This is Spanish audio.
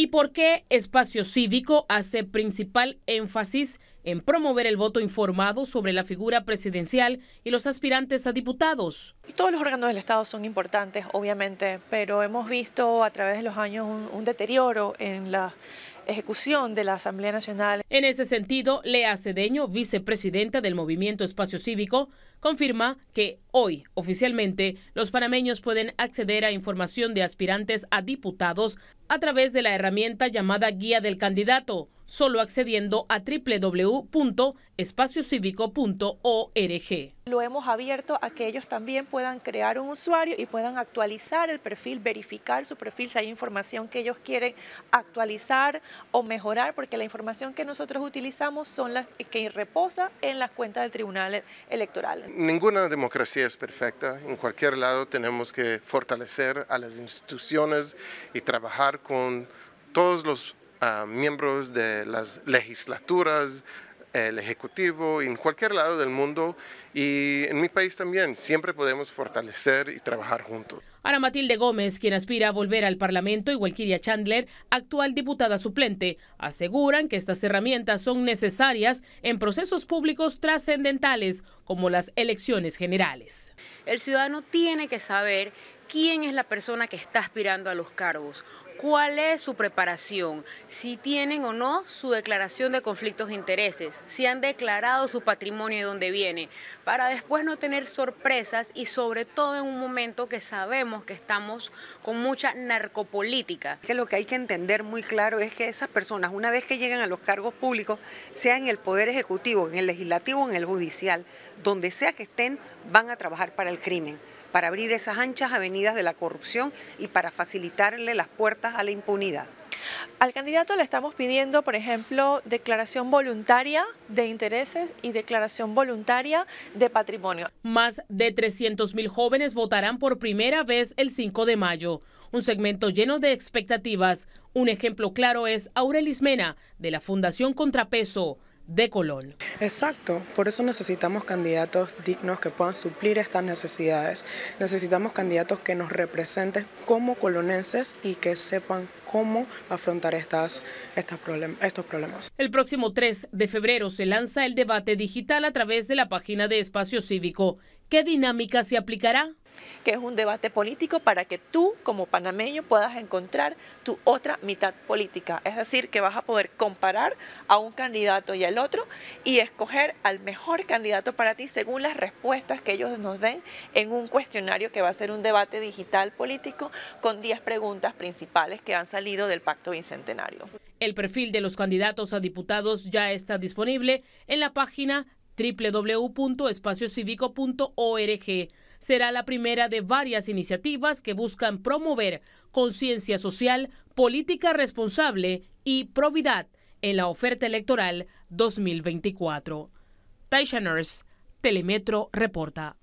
y por qué Espacio Cívico hace principal énfasis en promover el voto informado sobre la figura presidencial y los aspirantes a diputados. Todos los órganos del Estado son importantes, obviamente, pero hemos visto a través de los años un, deterioro en, la, ejecución de la Asamblea Nacional. En ese sentido, Lea Cedeño, vicepresidenta del Movimiento Espacio Cívico, confirma que hoy, oficialmente, los panameños pueden acceder a información de aspirantes a diputados a través de la herramienta llamada Guía del Candidato, solo accediendo a www.espaciocívico.org lo hemos abierto a que ellos también puedan crear un usuario y puedan actualizar el perfil, verificar su perfil si hay información que ellos quieren actualizar o mejorar, porque la información que nosotros utilizamos son las que reposa en las cuentas del Tribunal Electoral. Ninguna democracia es perfecta, en cualquier lado tenemos que fortalecer a las instituciones y trabajar con todos los ah, miembros de las legislaturas, el Ejecutivo, en cualquier lado del mundo y en mi país también. Siempre podemos fortalecer y trabajar juntos. Ana Matilde Gómez, quien aspira a volver al Parlamento, y Walkiria Chandler, actual diputada suplente, aseguran que estas herramientas son necesarias en procesos públicos trascendentales como las elecciones generales. El ciudadano tiene que saber quién es la persona que está aspirando a los cargos, cuál es su preparación, si tienen o no su declaración de conflictos de intereses, si han declarado su patrimonio y dónde viene, para después no tener sorpresas y sobre todo en un momento que sabemos que estamos con mucha narcopolítica. Que lo que hay que entender muy claro es que esas personas, una vez que llegan a los cargos públicos, sea en el Poder Ejecutivo, en el Legislativo, en el Judicial, donde sea que estén, van a trabajar para el crimen para abrir esas anchas avenidas de la corrupción y para facilitarle las puertas a la impunidad. Al candidato le estamos pidiendo, por ejemplo, declaración voluntaria de intereses y declaración voluntaria de patrimonio. Más de mil jóvenes votarán por primera vez el 5 de mayo. Un segmento lleno de expectativas. Un ejemplo claro es Aurelis Mena, de la Fundación Contrapeso de Colón. Exacto, por eso necesitamos candidatos dignos que puedan suplir estas necesidades. Necesitamos candidatos que nos representen como colonenses y que sepan cómo afrontar estas, estos problemas. El próximo 3 de febrero se lanza el debate digital a través de la página de Espacio Cívico. ¿Qué dinámica se aplicará? que es un debate político para que tú como panameño puedas encontrar tu otra mitad política. Es decir, que vas a poder comparar a un candidato y al otro y escoger al mejor candidato para ti según las respuestas que ellos nos den en un cuestionario que va a ser un debate digital político con 10 preguntas principales que han salido del Pacto Bicentenario. El perfil de los candidatos a diputados ya está disponible en la página www.espaciocivico.org Será la primera de varias iniciativas que buscan promover conciencia social, política responsable y probidad en la oferta electoral 2024. Taishaners Telemetro reporta.